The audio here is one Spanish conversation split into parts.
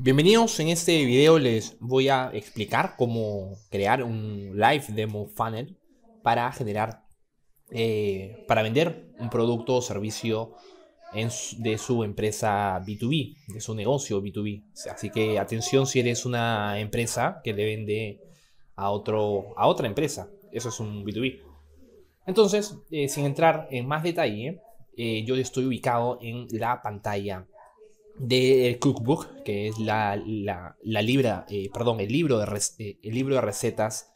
Bienvenidos, en este video les voy a explicar cómo crear un live demo funnel para generar, eh, para vender un producto o servicio de su empresa B2B, de su negocio B2B. Así que atención si eres una empresa que le vende a, otro, a otra empresa, eso es un B2B. Entonces, eh, sin entrar en más detalle, eh, yo estoy ubicado en la pantalla de Cookbook, que es la, la, libra, eh, perdón, el libro, de eh, el libro de recetas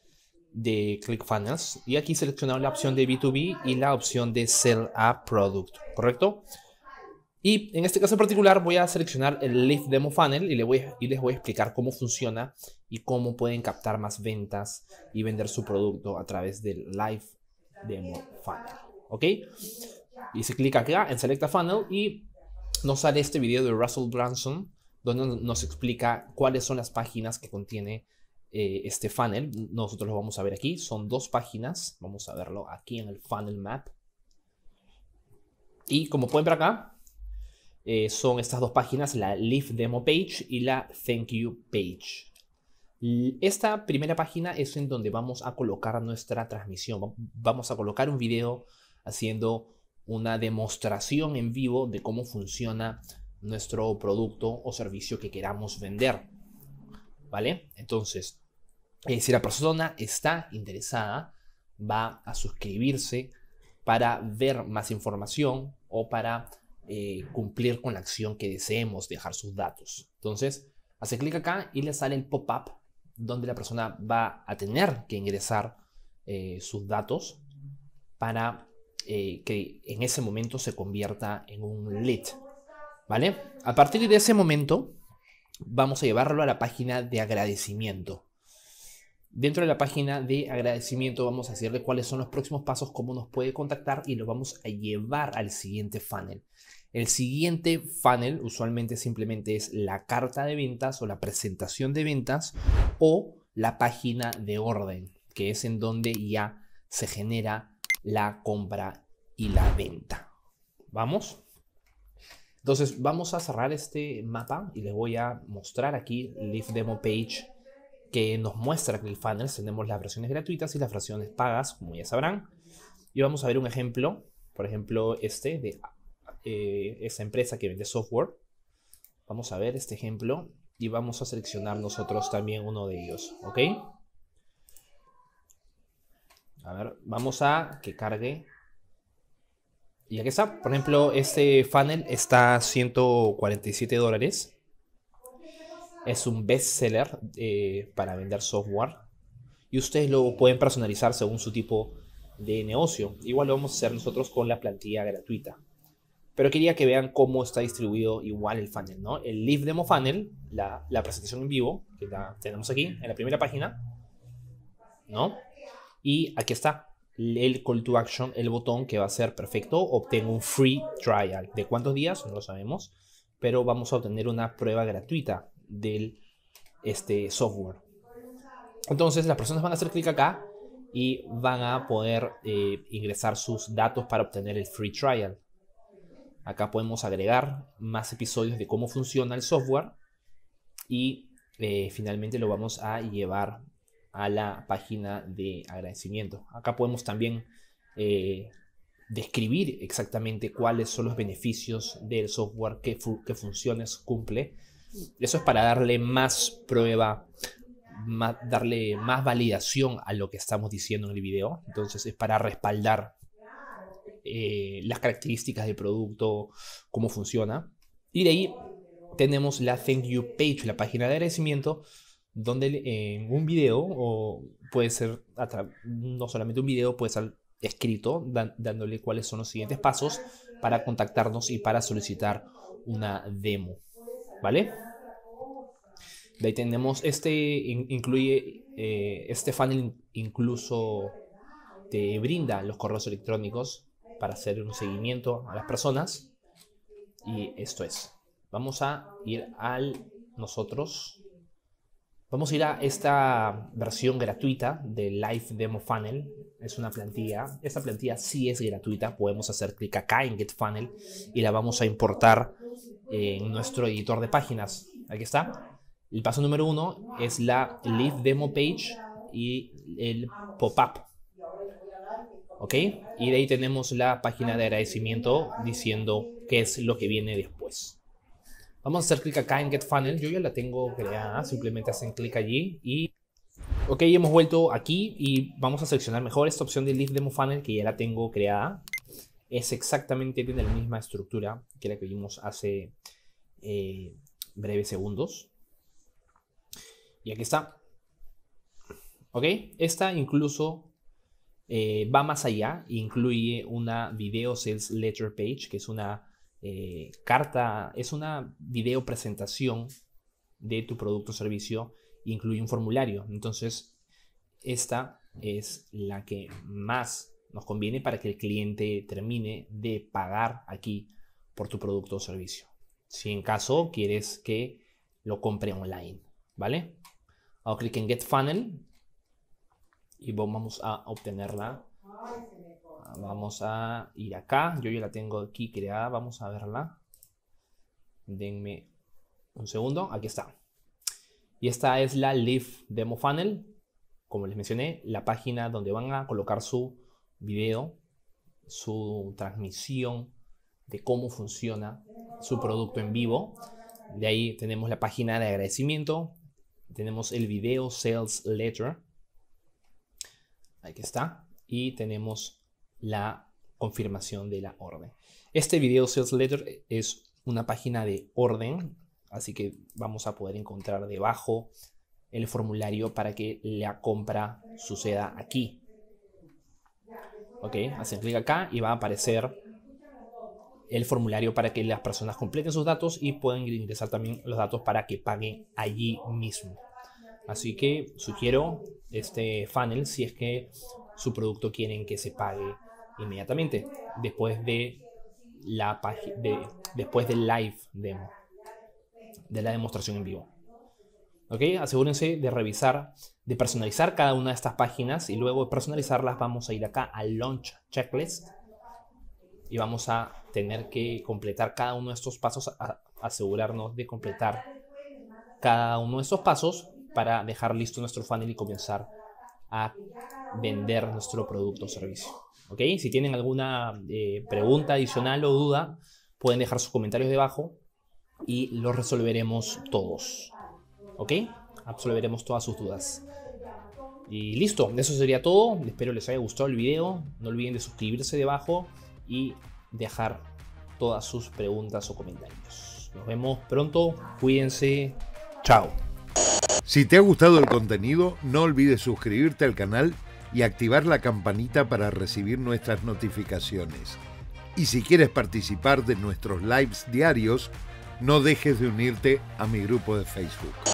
de ClickFunnels. Y aquí seleccionaron la opción de B2B y la opción de Sell a Product, ¿correcto? Y en este caso en particular voy a seleccionar el Live Demo Funnel y, le voy, y les voy a explicar cómo funciona y cómo pueden captar más ventas y vender su producto a través del Live Demo Funnel, ¿ok? Y se clica acá en Select a Funnel y nos sale este video de Russell Branson, donde nos explica cuáles son las páginas que contiene eh, este funnel. Nosotros lo vamos a ver aquí. Son dos páginas. Vamos a verlo aquí en el funnel map. Y como pueden ver acá, eh, son estas dos páginas, la Live Demo Page y la Thank You Page. Esta primera página es en donde vamos a colocar nuestra transmisión. Vamos a colocar un video haciendo una demostración en vivo de cómo funciona nuestro producto o servicio que queramos vender. ¿Vale? Entonces, eh, si la persona está interesada, va a suscribirse para ver más información o para eh, cumplir con la acción que deseemos, dejar sus datos. Entonces, hace clic acá y le sale el pop-up donde la persona va a tener que ingresar eh, sus datos para eh, que en ese momento se convierta en un lead. ¿Vale? A partir de ese momento, vamos a llevarlo a la página de agradecimiento. Dentro de la página de agradecimiento vamos a decirle cuáles son los próximos pasos, cómo nos puede contactar y lo vamos a llevar al siguiente funnel. El siguiente funnel usualmente simplemente es la carta de ventas o la presentación de ventas o la página de orden, que es en donde ya se genera la compra y la venta. ¿Vamos? Entonces vamos a cerrar este mapa y les voy a mostrar aquí Live Demo Page que nos muestra que el funnel tenemos las versiones gratuitas y las versiones pagas, como ya sabrán. Y vamos a ver un ejemplo, por ejemplo este de eh, esa empresa que vende software. Vamos a ver este ejemplo y vamos a seleccionar nosotros también uno de ellos, ¿ok? A ver, vamos a que cargue. Y aquí está, por ejemplo, este funnel está a 147 dólares. Es un best seller eh, para vender software. Y ustedes lo pueden personalizar según su tipo de negocio. Igual lo vamos a hacer nosotros con la plantilla gratuita. Pero quería que vean cómo está distribuido igual el funnel, ¿no? El Live Demo Funnel, la, la presentación en vivo, que la tenemos aquí en la primera página, ¿no? Y aquí está el call to action, el botón que va a ser perfecto. Obtengo un free trial. ¿De cuántos días? No lo sabemos. Pero vamos a obtener una prueba gratuita del este, software. Entonces las personas van a hacer clic acá y van a poder eh, ingresar sus datos para obtener el free trial. Acá podemos agregar más episodios de cómo funciona el software y eh, finalmente lo vamos a llevar a la página de agradecimiento. Acá podemos también eh, describir exactamente cuáles son los beneficios del software, que funciones cumple. Eso es para darle más prueba, más, darle más validación a lo que estamos diciendo en el video. Entonces es para respaldar eh, las características del producto, cómo funciona. Y de ahí tenemos la Thank You Page, la página de agradecimiento, donde en un video, o puede ser no solamente un video, puede ser escrito, dándole cuáles son los siguientes pasos para contactarnos y para solicitar una demo. ¿Vale? De ahí tenemos, este incluye, eh, este funnel incluso te brinda los correos electrónicos para hacer un seguimiento a las personas. Y esto es. Vamos a ir al nosotros Vamos a ir a esta versión gratuita de Live Demo Funnel. Es una plantilla. Esta plantilla sí es gratuita. Podemos hacer clic acá en Get Funnel y la vamos a importar en nuestro editor de páginas. Aquí está. El paso número uno es la Live Demo Page y el pop-up. ¿Ok? Y de ahí tenemos la página de agradecimiento diciendo qué es lo que viene después. Vamos a hacer clic acá en Get Funnel. Yo ya la tengo creada. Simplemente hacen clic allí y... Ok, hemos vuelto aquí y vamos a seleccionar mejor esta opción de List Demo Funnel que ya la tengo creada. Es exactamente, tiene la misma estructura que la que vimos hace eh, breves segundos. Y aquí está. ¿Ok? Esta incluso eh, va más allá, e incluye una Video Sales Letter Page, que es una eh, carta, es una video presentación de tu producto o servicio, incluye un formulario. Entonces, esta es la que más nos conviene para que el cliente termine de pagar aquí por tu producto o servicio. Si en caso quieres que lo compre online, ¿vale? Hago clic en Get Funnel y vamos a obtenerla vamos a ir acá. Yo ya la tengo aquí creada. Vamos a verla. Denme un segundo. Aquí está. Y esta es la Live Demo Funnel. Como les mencioné, la página donde van a colocar su video, su transmisión de cómo funciona su producto en vivo. De ahí tenemos la página de agradecimiento. Tenemos el video sales letter. Aquí está. Y tenemos la confirmación de la orden. Este video sales letter es una página de orden, así que vamos a poder encontrar debajo el formulario para que la compra suceda aquí. Ok, hacen clic acá y va a aparecer el formulario para que las personas completen sus datos y pueden ingresar también los datos para que paguen allí mismo. Así que sugiero este funnel si es que su producto quieren que se pague inmediatamente después de la de, después del live demo de la demostración en vivo. ¿Ok? Asegúrense de revisar, de personalizar cada una de estas páginas y luego de personalizarlas vamos a ir acá al Launch Checklist y vamos a tener que completar cada uno de estos pasos, asegurarnos de completar cada uno de estos pasos para dejar listo nuestro funnel y comenzar a vender nuestro producto o servicio. ¿Ok? Si tienen alguna eh, pregunta adicional o duda, pueden dejar sus comentarios debajo y los resolveremos todos. ¿Ok? Absolveremos todas sus dudas. Y listo, eso sería todo. Espero les haya gustado el video. No olviden de suscribirse debajo y dejar todas sus preguntas o comentarios. Nos vemos pronto. Cuídense. Chao. Si te ha gustado el contenido, no olvides suscribirte al canal y activar la campanita para recibir nuestras notificaciones. Y si quieres participar de nuestros lives diarios, no dejes de unirte a mi grupo de Facebook.